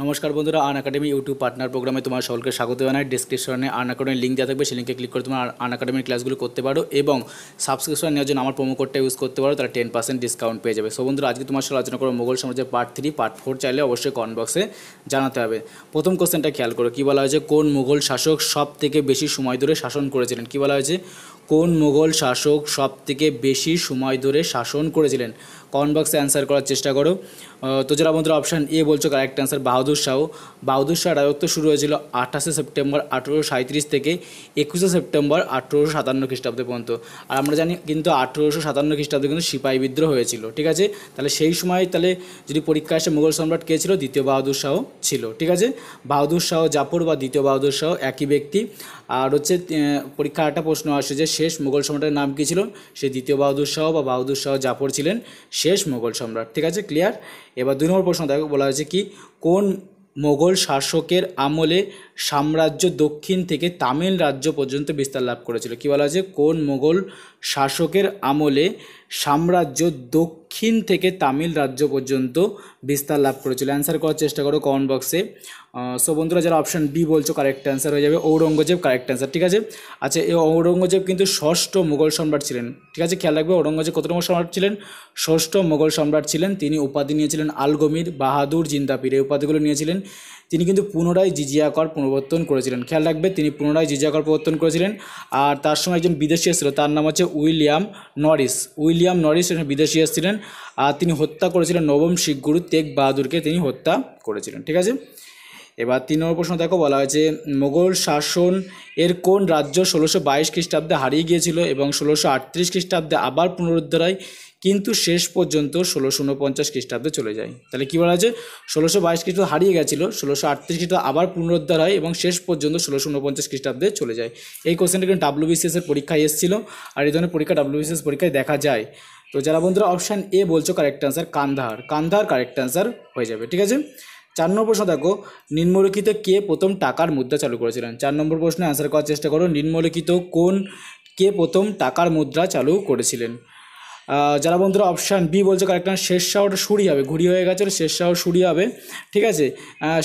নমস্কার বন্ধুরা আন academy YouTube partner প্রোগ্রামে তোমার সকলকে স্বাগত জানাই ডিসক্রিপশনে আন একাডেমির লিঙ্ক দেওয়া থাকবে সেই লিঙ্কে ক্লিক করে তোমার আন একাডেমির ক্লাসগুলো করতে পারো এবং সাবস্ক্রিপশন নেওয়ার জন্য আমার প্রোমো কোডটা ইউজ করতে পারো তারা টেন পার্সেন্ট ডিসকাউন্ট পেয়ে যাবে সো বন্ধুরা আজকে তোমার সাথে আলোচনা করো মোগল সমাজের পার্ট থ্রি পার্ট ফোর চাইলে অবশ্যই কনবক্সে জানাতে হবে প্রথম কোশ্চেনটা খেয়াল করো কী বলা হয়েছে কোন মুঘল শাসক সব থেকে বেশি সময় ধরে শাসন করেছিলেন কী বলা হয়েছে কোন মোগল শাসক সবথেকে বেশি সময় ধরে শাসন করেছিলেন কমেন্ট বক্সে অ্যান্সার করার চেষ্টা করো তো যারা বন্ধুরা অপশান এ বলছো কারেক্ট অ্যান্সার বাহাদুর শাহ বাহাদুর শাহ রাজত্ব শুরু হয়েছিল আঠাশে সেপ্টেম্বর আঠেরোশো সাঁত্রিশ থেকে একুশে সেপ্টেম্বর আঠেরোশো সাতান্ন খ্রিস্টাব্দে পর্যন্ত আর আমরা জানি কিন্তু আঠেরোশো সাতান্ন খ্রিস্টাব্দে কিন্তু সিপাহী বিদ্রোহ হয়েছিল ঠিক আছে তাহলে সেই সময় তাহলে যদি পরীক্ষা আসে মুঘল সম্রাট কে ছিল দ্বিতীয় বাহাদুর শাহ ছিল ঠিক আছে বাহাদুর শাহ জাফর বা দ্বিতীয় বাহাদুর শাহ একই ব্যক্তি আর হচ্ছে পরীক্ষা একটা প্রশ্ন আসে যে শেষ মোগল সম্রাটের নাম কী ছিল সে দ্বিতীয় বাহাদুর শাহ বা বাহাদুর শাহ জাফর ছিলেন শেষ মোগল সম্রাট ঠিক আছে ক্লিয়ার এবার দুই নম্বর প্রশ্ন দেখো বলা হয়েছে কি কোন মোগল শাসকের আমলে সাম্রাজ্য দক্ষিণ থেকে তামিল রাজ্য পর্যন্ত বিস্তার লাভ করেছিল কী বলা হয়েছে কোন মোগল শাসকের আমলে সাম্রাজ্য দক্ষিণ দক্ষিণ থেকে তামিল রাজ্য পর্যন্ত বিস্তার লাভ করেছিল অ্যান্সার করার চেষ্টা করো কমেন্ট বক্সে সো বন্ধুরা যারা অপশান বি বলছো কারেক্ট অ্যান্সার হয়ে যাবে ঔরঙ্গজেব কারেক্ট অ্যান্সার ঠিক আছে আচ্ছা এই ঔরঙ্গজেব কিন্তু ষষ্ঠ মুঘল সম্রাট ছিলেন ঠিক আছে খেয়াল রাখবে ঔরঙ্গজেব কত নম্বর সম্রাট ছিলেন ষষ্ঠ মুঘল সম্রাট ছিলেন তিনি উপাধি নিয়েছিলেন আলগমির বাহাদুর জিন্দাপির এই উপাধিগুলো নিয়েছিলেন তিনি কিন্তু পুনরায় জিজিয়া কর প্রবর্তন করেছিলেন খেয়াল রাখবে তিনি পুনরায় জিজিয়া কর প্রবর্তন করেছিলেন আর তার সময় একজন বিদেশি এসেছিল তার নাম হচ্ছে উইলিয়াম নরিস উইলিয়াম নরিস বিদেশি এসেছিলেন তিনি হত্যা করেছিলেন নবম শিখ গুরু তেগ বাহাদুরকে তিনি হত্যা করেছিলেন ঠিক আছে এবার তিন নম্বর প্রশ্ন দেখো বলা হয়েছে মোগল শাসন এর কোন রাজ্য ষোলোশো বাইশ খ্রিস্টাব্দে হারিয়ে গিয়েছিল এবং ষোলোশো আটত্রিশ খ্রিস্টাব্দে আবার পুনরুদ্ধার হয় কিন্তু শেষ পর্যন্ত ষোলোশো ঊনপঞ্চাশ খ্রিস্টাব্দে চলে যায় তাহলে কী বলা হয়েছে ষোলোশো বাইশ খ্রিস্ট হারিয়ে গেছিলো ষোলোশো আটত্রিশ খ্রিস্টাব্দ আবার পুনরুদ্ধার হয় এবং শেষ পর্যন্ত ষোলোশো ঊনপঞ্চাশ খ্রিস্টাব্দে চলে যায় এই কোশ্চেনটা কিন্তু ডাব্লিউবিসিএসের পরীক্ষায় এসেছিলো আর এই ধরনের পরীক্ষা ডাব্লিউবিসিএস পরীক্ষায় দেখা যায় তো যারা বন্ধুরা অপশান এ বলছো correct answer Kandahar Kandahar correct answer হয়ে যাবে ঠিক আছে চার নম্বর প্রশ্ন দেখো নিম্নলিখিত কে প্রথম টাকার মুদ্রা চালু করেছিলেন চার নম্বর প্রশ্নে অ্যান্সার করার চেষ্টা করো নিম্নলিখিত কোন কে প্রথম টাকার মুদ্রা চালু করেছিলেন যারা বন্ধুরা অপশান বি বলছে কারেক্ট না শেষ শাহটা সুরি হবে ঘুরি হয়ে গেছে শেষ শাহ সুরি হবে ঠিক আছে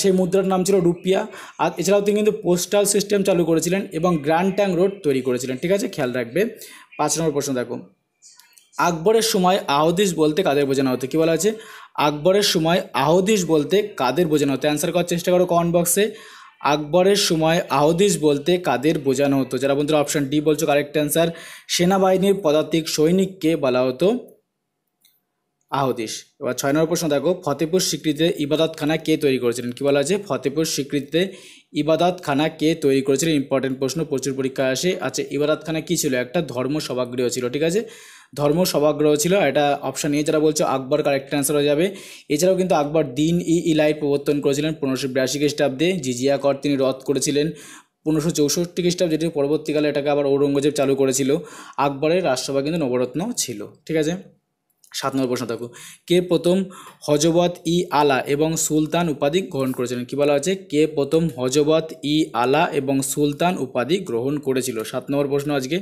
সেই মুদ্রার নাম ছিল রুপিয়া আর এছাড়াও তিনি কিন্তু পোস্টাল সিস্টেম চালু করেছিলেন এবং গ্র্যান্ড ট্যাং রোড তৈরি করেছিলেন ঠিক আছে খেয়াল রাখবে পাঁচ নম্বর প্রশ্ন দেখো আকবরের সময় আহদিস বলতে কাদের বোঝানো হতো কী বলা আছে আকবরের সময় আহদিস বলতে কাদের বোঝানো হতো অ্যান্সার করার চেষ্টা করো কমেন্ট বক্সে আকবরের সময় আহদিস বলতে কাদের বোঝানো হতো যারা বন্ধুরা অপশান ডি বলছো কারেক্ট অ্যান্সার সেনাবাহিনীর পদাতিক সৈনিককে বলা হতো আহদিস এবার ছয় নম্বর প্রশ্ন দেখো ফতেপুর স্বীকৃতিতে ইবাদতখানা কে তৈরি করেছিলেন কী বলা আছে ফতেপুর স্বীকৃতিতে ইবাদতখানা কে তৈরি করেছিলেন ইম্পর্টেন্ট প্রশ্ন প্রচুর পরীক্ষায় আসে আচ্ছা ইবাদতখানা কী ছিল একটা ধর্ম সভাগৃহ ছিল ঠিক আছে ধর্ম সভাগ্রহ ছিল এটা অপশান এ যারা বলছো আকবর কারেক্ট অ্যান্সার হয়ে যাবে এছাড়াও কিন্তু আকবর দিন ই ইলাই প্রবর্তন করেছিলেন পনেরোশো বিরাশি খ্রিস্টাব্দে জিজিয়া কর তিনি রদ করেছিলেন পনেরোশো চৌষট্টি খ্রিস্টাব্দ যেটি পরবর্তীকালে এটাকে আবার ঔরঙ্গজেব চালু করেছিল আকবরের রাজসভা কিন্তু নবরত্ন ছিল ঠিক আছে সাত নম্বর প্রশ্ন থাকো কে প্রথম হজবত ই আলা এবং সুলতান উপাধি গ্রহণ করেছিলেন কী বলা হয়েছে কে প্রথম হজবত ই আলা এবং সুলতান উপাধি গ্রহণ করেছিল সাত নম্বর প্রশ্ন আজকে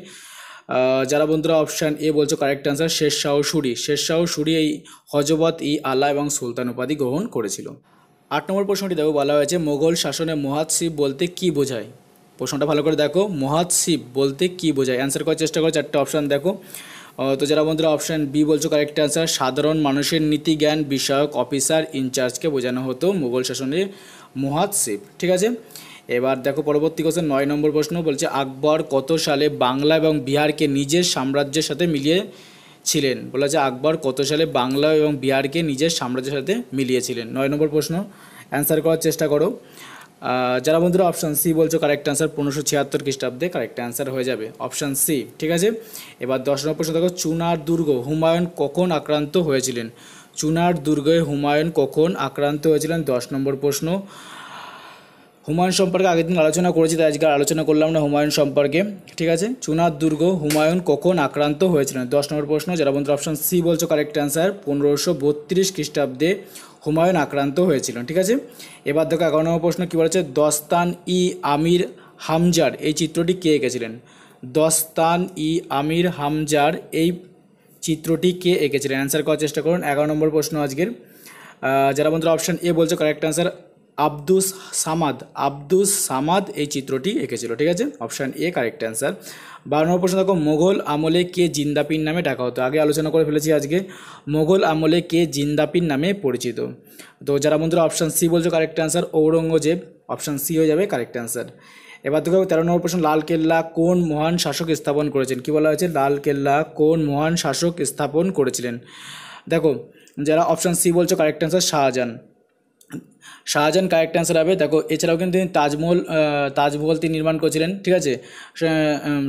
যারা বন্ধুরা অপশান এ বলছো কারেক্ট আনসার শের শাহ সুরি শের শাহ সুরি এই হজবত ই আলা এবং সুলতান উপাধি গ্রহণ করেছিল আট নম্বর প্রশ্নটি দেখো বলা হয়েছে মোগল শাসনে শিব বলতে কি বোঝায় প্রশ্নটা ভালো করে দেখো শিব বলতে কি বোঝায় অ্যান্সার করার চেষ্টা করো চারটে অপশান দেখো তো যারা বন্ধুরা অপশান বি বলছো কারেক্ট অ্যান্সার সাধারণ মানুষের নীতি জ্ঞান বিষয়ক অফিসার ইনচার্জকে বোঝানো হতো মোগল শাসনের শিব ঠিক আছে এবার দেখো পরবর্তী কোশ্চেন নয় নম্বর প্রশ্ন বলছে আকবর কত সালে বাংলা এবং বিহারকে নিজের সাম্রাজ্যের সাথে মিলিয়ে ছিলেন বলেছে আকবর কত সালে বাংলা এবং বিহারকে নিজের সাম্রাজ্যের সাথে মিলিয়েছিলেন নয় নম্বর প্রশ্ন অ্যান্সার করার চেষ্টা করো যারা বন্ধুরা অপশান সি বলছো কারেক্ট অ্যান্সার পনেরোশো ছিয়াত্তর খ্রিস্টাব্দে কারেক্ট অ্যান্সার হয়ে যাবে অপশান সি ঠিক আছে এবার দশ নম্বর প্রশ্ন দেখো চুনার দুর্গ হুমায়ুন কখন আক্রান্ত হয়েছিলেন চুনার দুর্গে হুমায়ুন কখন আক্রান্ত হয়েছিলেন দশ নম্বর প্রশ্ন হুমায়ুন সম্পর্কে আগের দিন আলোচনা করেছি তাই আজকে আলোচনা করলাম না হুমায়ুন সম্পর্কে ঠিক আছে চুনার দুর্গ হুমায়ুন কখন আক্রান্ত হয়েছিলেন দশ নম্বর প্রশ্ন যারা বন্ধু অপশন সি বলছো কারেক্ট অ্যান্সার পনেরোশো বত্রিশ খ্রিস্টাব্দে হুমায়ুন আক্রান্ত হয়েছিল ঠিক আছে এবার দেখো এগারো নম্বর প্রশ্ন কী বলেছে দস্তান ই আমির হামজার এই চিত্রটি কে এঁকেছিলেন দস্তান ই আমির হামজার এই চিত্রটি কে এঁকেছিলেন অ্যান্সার করার চেষ্টা করুন এগারো নম্বর প্রশ্ন আজকের যারা বন্ধুরা অপশন এ বলছে কারেক্ট অ্যান্সার আব্দুস সামাদ আব্দুস সামাদ এই চিত্রটি এঁকেছিল ঠিক আছে অপশান এ কারেক্ট অ্যান্সার বারো নম্বর প্রশ্ন দেখো মোগল আমলে কে জিন্দাপিন নামে ডাকা হতো আগে আলোচনা করে ফেলেছি আজকে মোগল আমলে কে জিন্দাপিন নামে পরিচিত তো যারা বন্ধুরা অপশান সি বলছো correct answer Aurangzeb option C হয়ে যাবে কারেক্ট অ্যান্সার এবার দেখো তেরো নম্বর প্রশ্ন লালকেল্লা কোন মহান শাসক স্থাপন করেছেন কি বলা হয়েছে লালকেল্লা কোন মহান শাসক স্থাপন করেছিলেন দেখো যারা অপশান সি বলছো correct answer Shahjahan Shahjahan correct answer হবে দেখো এছাড়াও কিন্তু তিনি তাজমহল তাজমহল তিনি নির্মাণ করেছিলেন ঠিক আছে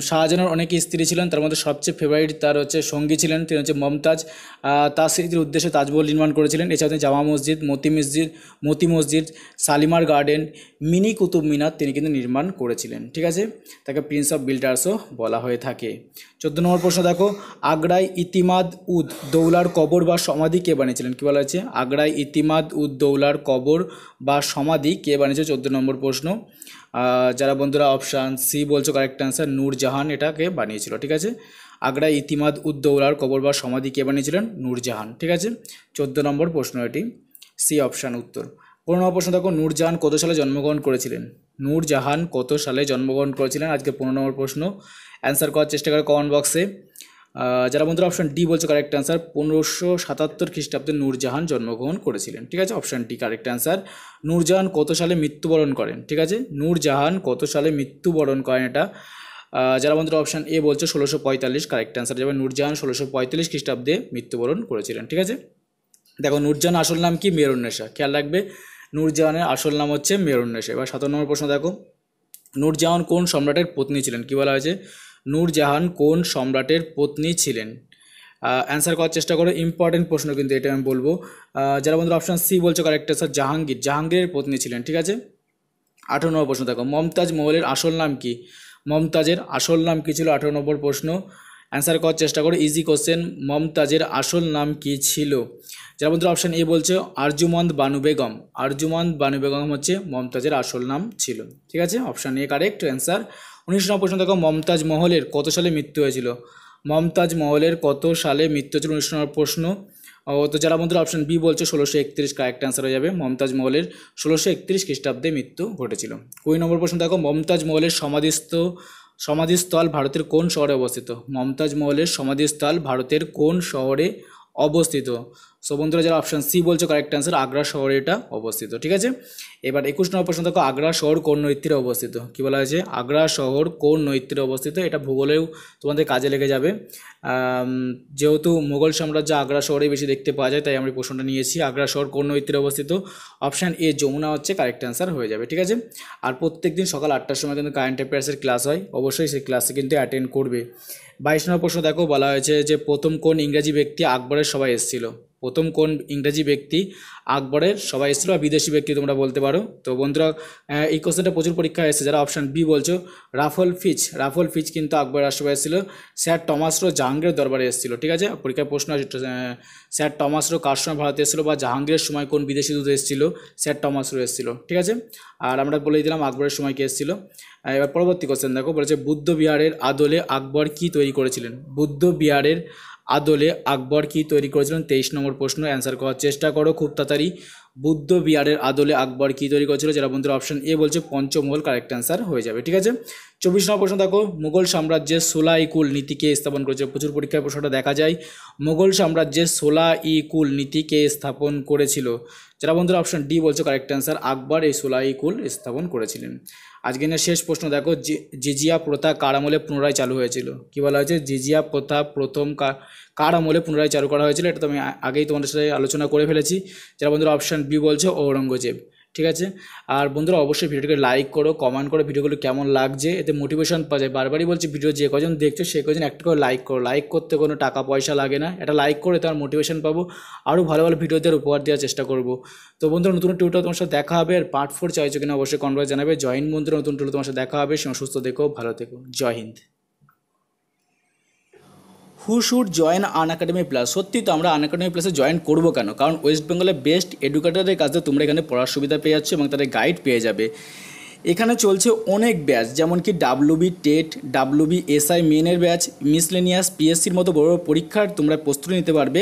শাহজাহানের অনেক স্ত্রী ছিলেন তার মধ্যে সবচেয়ে ফেভারিট তার হচ্ছে সঙ্গী ছিলেন তিনি হচ্ছে মমতাজ তার স্মৃতির উদ্দেশ্যে তাজমহল নির্মাণ করেছিলেন এছাড়াও তিনি জামা মসজিদ মতি মসজিদ মতি মসজিদ শালিমার গার্ডেন মিনি কুতুব মিনার তিনি কিন্তু নির্মাণ করেছিলেন ঠিক আছে তাকে প্রিন্স অফ বিল্ডার্সও বলা হয়ে থাকে চোদ্দ নম্বর প্রশ্ন দেখো আগ্রায় ইতিমাদ উদ দৌলার কবর বা সমাধি কে বানিয়েছিলেন কী বলা হয়েছে আগ্রায় ইতিমাদ উদ দৌলার কবর বা সমাধি কে বানিয়েছে চোদ্দো নম্বর প্রশ্ন যারা বন্ধুরা অপশান সি বলছো কারেক্ট অ্যান্সার নূরজাহান এটাকে বানিয়েছিল ঠিক আছে আগ্রা ইতিমাদ উদ্দৌলার কবর বা সমাধি কে বানিয়েছিলেন নূরজাহান ঠিক আছে চোদ্দো নম্বর প্রশ্ন এটি সি অপশান উত্তর পনেরো নম্বর প্রশ্ন দেখো নূরজাহান কত সালে জন্মগ্রহণ করেছিলেন নূরজাহান কত সালে জন্মগ্রহণ করেছিলেন আজকে পনেরো নম্বর প্রশ্ন অ্যান্সার করার চেষ্টা করে কমেন্ট বক্সে যারা বন্ধুরা অপশন ডি বলছে কারেক্ট অ্যান্সার পনেরোশো সাতাত্তর খ্রিস্টাব্দে নূরজাহান জন্মগ্রহণ করেছিলেন ঠিক আছে option D correct answer Nurjahan কত সালে মৃত্যুবরণ করেন ঠিক আছে নূরজাহান কত সালে মৃত্যুবরণ করেন এটা যারা বন্ধুরা অপশান এ বলছে ষোলোশো পঁয়তাল্লিশ কারেক্ট অ্যান্সার যাবে নূরজাহান ষোলোশো পঁয়তাল্লিশ খ্রিস্টাব্দে মৃত্যুবরণ করেছিলেন ঠিক আছে দেখো নূরজাহান আসল নাম কি মেরুন্নেশা খেয়াল রাখবে নূরজাহানের আসল নাম হচ্ছে মেরুন্নেশা এবার সাত নম্বর প্রশ্ন দেখো নূরজাহান কোন সম্রাটের পত্নী ছিলেন কী বলা হয়েছে নূরজাহান কোন সম্রাটের পত্নী ছিলেন অ্যান্সার করার চেষ্টা করো ইম্পর্টেন্ট প্রশ্ন কিন্তু এটা আমি বলবো যারা বন্ধুরা অপশান সি বলছে কারেক্ট স্যার জাহাঙ্গীর জাহাঙ্গীরের পত্নী ছিলেন ঠিক আছে আঠেরো নম্বর প্রশ্ন দেখো মমতাজ মহলের আসল নাম কি মমতাজের আসল নাম কী ছিল আঠেরো নম্বর প্রশ্ন অ্যান্সার করার চেষ্টা করো ইজি কোশ্চেন মমতাজের আসল নাম কি ছিল যারা বন্ধুরা অপশান এ বলছে আর্জুমন্দ বানু বেগম আর্জুমন্দ বানু বেগম হচ্ছে মমতাজের আসল নাম ছিল ঠিক আছে অপশান এ কারেক্ট অ্যান্সার উনিশশো নব্বই দেখো মমতাজ মহলের কত সালে মৃত্যু হয়েছিল মমতাজ মহলের কত সালে মৃত্যু হয়েছিল উনিশশো নব্বই প্রশ্ন তো যারা বন্ধুরা অপশন বি বলছে ষোলোশো একত্রিশ কারেক্ট অ্যান্সার হয়ে যাবে মমতাজ মহলের ষোলোশো একত্রিশ খ্রিস্টাব্দে মৃত্যু ঘটেছিল কুড়ি নম্বর প্রশ্ন দেখো মমতাজ মহলের সমাধিস্থ সমাধিস্থল ভারতের কোন শহরে অবস্থিত মমতাজ মহলের সমাধিস্থল ভারতের কোন শহরে অবস্থিত সো বন্ধুরা যারা অপশান সি বলছো কারেক্ট অ্যান্সার আগ্রা শহরে এটা অবস্থিত ঠিক আছে এবার একুশ নম্বর প্রশ্ন দেখো আগ্রা শহর কোন নৈত্রে অবস্থিত কী বলা হয়েছে আগ্রা শহর কোন নৈত্রে অবস্থিত এটা ভূগোলেও তোমাদের কাজে লেগে যাবে যেহেতু মোগল সাম্রাজ্য আগ্রা শহরে বেশি দেখতে পাওয়া যায় তাই আমি প্রশ্নটা নিয়েছি আগ্রা শহর কোন নৈত্রে অবস্থিত অপশান এ যমুনা হচ্ছে কারেক্ট অ্যান্সার হয়ে যাবে ঠিক আছে আর প্রত্যেক দিন সকাল আটটার সময় কিন্তু কারেন্ট অ্যাফেয়ার্সের ক্লাস হয় অবশ্যই সেই ক্লাসে কিন্তু অ্যাটেন্ড করবে বাইশ নম্বর প্রশ্ন দেখো বলা হয়েছে যে প্রথম কোন ইংরাজি ব্যক্তি আকবরের সবাই এসেছিল প্রথম কোন ইংরেজি ব্যক্তি আকবরের সবাই এসেছিল বা বিদেশি ব্যক্তি তোমরা বলতে পারো তো বন্ধুরা এই কোশ্চেনটা প্রচুর পরীক্ষা এসেছে যারা অপশান বি বলছো রাফল ফিচ রাফল ফিচ কিন্তু আকবর রাষ্ট্রপতি এসেছিল স্যার টমাসরো জাহাঙ্গীর দরবারে এসেছিল ঠিক আছে পরীক্ষায় প্রশ্ন স্যার টমাসরো কার সময় ভারতে এসেছিল বা জাহাঙ্গীরের সময় কোন বিদেশি দূত এসেছিল স্যার টমাসরো এসেছিল ঠিক আছে আর আমরা বলে দিলাম আকবরের সময় কে এসেছিল এবার পরবর্তী কোশ্চেন দেখো বলেছে বুদ্ধ বিহারের আদলে আকবর কি তৈরি করেছিলেন বুদ্ধ বিহারের আদলে আকবর কি তৈরি করেছিলেন তেইশ নম্বর প্রশ্ন অ্যান্সার করার চেষ্টা করো খুব তাড়াতাড়ি বুদ্ধ বিহারের আদলে আকবর কি তৈরি করেছিল যারা বন্ধুরা অপশন এ বলছে পঞ্চমহল কারেক্ট অ্যান্সার হয়ে যাবে ঠিক আছে চব্বিশ নম্বর প্রশ্ন দেখো মুঘল সাম্রাজ্যের সোলা ইকুল নীতিকে স্থাপন করেছে প্রচুর পরীক্ষার প্রশ্নটা দেখা যায় মুঘল সাম্রাজ্যের সোলা ইকুল নীতিকে স্থাপন করেছিল যারা বন্ধুরা অপশন ডি বলছো কারেক্ট অ্যান্সার আকবর এই সোলা ইকুল স্থাপন করেছিলেন আজকে না শেষ প্রশ্ন দেখো জিজিয়া প্রথা কার আমলে পুনরায় চালু হয়েছিল কি বলা হয়েছে জিজিয়া প্রথা প্রথম কার আমলে পুনরায় চালু করা হয়েছিল এটা তো আমি আগেই তোমাদের সাথে আলোচনা করে ফেলেছি যারা বন্ধুরা অপশন বি বলছো ঔরঙ্গজেব ঠিক আছে আর বন্ধুরা অবশ্যই ভিডিওটিকে লাইক করো কমেন্ট করো ভিডিওগুলো কেমন লাগছে এতে মোটিভেশন পাওয়া যায় বারবারই বলছি ভিডিও যে কজন দেখছো সে কজন একটা করে লাইক করো লাইক করতে কোনো টাকা পয়সা লাগে না এটা লাইক করে তার মোটিভেশন পাবো আরও ভালো ভালো ভিডিও দেওয়ার উপহার দেওয়ার চেষ্টা করবো তো বন্ধুরা নতুন টুলটা তোমার সাথে দেখা হবে আর পার্ট ফোর চাইছো কিনা অবশ্যই কনভার্স জানাবে জয়েন বন্ধুরা নতুন টুলটা তোমার সাথে দেখা হবে সুস্থ দেখো ভালো থেকো Jai Hind who should join Unacademy plus সত্যি তো আমরা আন একাডেমি প্লাসে জয়েন করবো কেন কারণ ওয়েস্ট বেঙ্গলের বেস্ট এডুকেটারের কাছে তোমরা এখানে পড়ার সুবিধা পেয়ে যাচ্ছ এবং তাদের গাইড পেয়ে যাবে এখানে চলছে অনেক ব্যাচ যেমন কি ডাব্লুবি টেট ডাব্লুবি এসআই মেনের ব্যাচ মিসলেনিয়াস পিএসসির মতো বড় বড় পরীক্ষার তোমরা প্রস্তুতি নিতে পারবে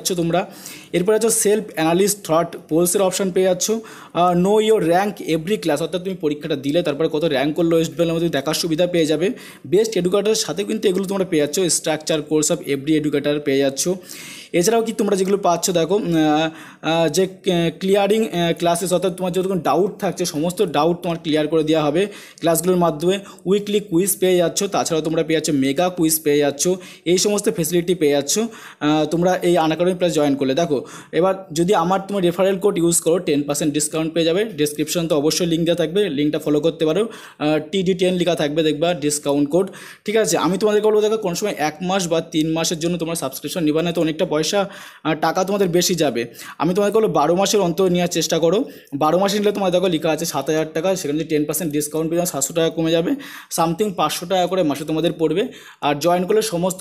যাচ্ছ তোমরা এরপরে আছো সেলফ অ্যানালিস্ট থট পোলসের অপশান পেয়ে যাচ্ছ know your rank every class অর্থাৎ তুমি পরীক্ষাটা দিলে তারপরে কত র্যাঙ্ক করলো ওয়েস্ট বেঙ্গলের মধ্যে দেখার সুবিধা পেয়ে যাবে বেস্ট এডুকেটারের সাথে কিন্তু এগুলো তোমরা পেয়ে যাচ্ছ structure course of every educator পেয়ে যাচ্ছ এছাড়াও কি তোমরা যেগুলো পাচ্ছ দেখো যে ক্লিয়ারিং ক্লাসেস অর্থাৎ তোমার যতক্ষণ ডাউট থাকছে সমস্ত ডাউট তোমার ক্লিয়ার করে দেওয়া হবে ক্লাসগুলোর মাধ্যমে উইকলি কুইজ পেয়ে যাচ্ছ তাছাড়াও তোমরা পেয়ে যাচ্ছ মেগা কুইজ পেয়ে যাচ্ছ এই সমস্ত ফেসিলিটি পেয়ে যাচ্ছ তোমরা এই আন প্রায় প্লাস জয়েন করলে দেখো এবার যদি আমার তুমি রেফারেল কোড ইউজ করো টেন পার্সেন্ট ডিসকাউন্ট পেয়ে যাবে ডিসক্রিপশন তো অবশ্যই লিঙ্ক দেওয়া থাকবে লিঙ্কটা ফলো করতে পারো টিডি টেন লেখা থাকবে দেখবা ডিসকাউন্ট কোড ঠিক আছে আমি তোমাদেরকে বলবো দেখো কোনো সময় এক মাস বা তিন মাসের জন্য তোমার সাবস্ক্রিপশন নিবা না তো অনেকটা পয়সা টাকা তোমাদের বেশি যাবে আমি তোমাদেরকে বলবো বারো মাসের অন্তর নেওয়ার চেষ্টা করো বারো মাসে নিলে তোমার দেখো লেখা আছে সাত হাজার টাকা সেখানে যদি টেন পার্সেন্ট ডিসকাউন্ট পেয়ে সাতশো টাকা কমে যাবে সামথিং পাঁচশো টাকা করে মাসে তোমাদের পড়বে আর জয়েন করলে সমস্ত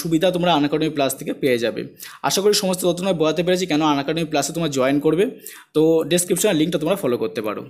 সুবিধা তোমরা আনাকাডেমি প্লাস থেকে পেয়ে যাবে আশা করি সমস্ত তথ্য বোঝাতে পেরেছি কেন আন প্লাসে তোমরা জয়েন করবে তো ডেসক্রিপশনের লিঙ্কটা তোমরা ফলো করতে পারো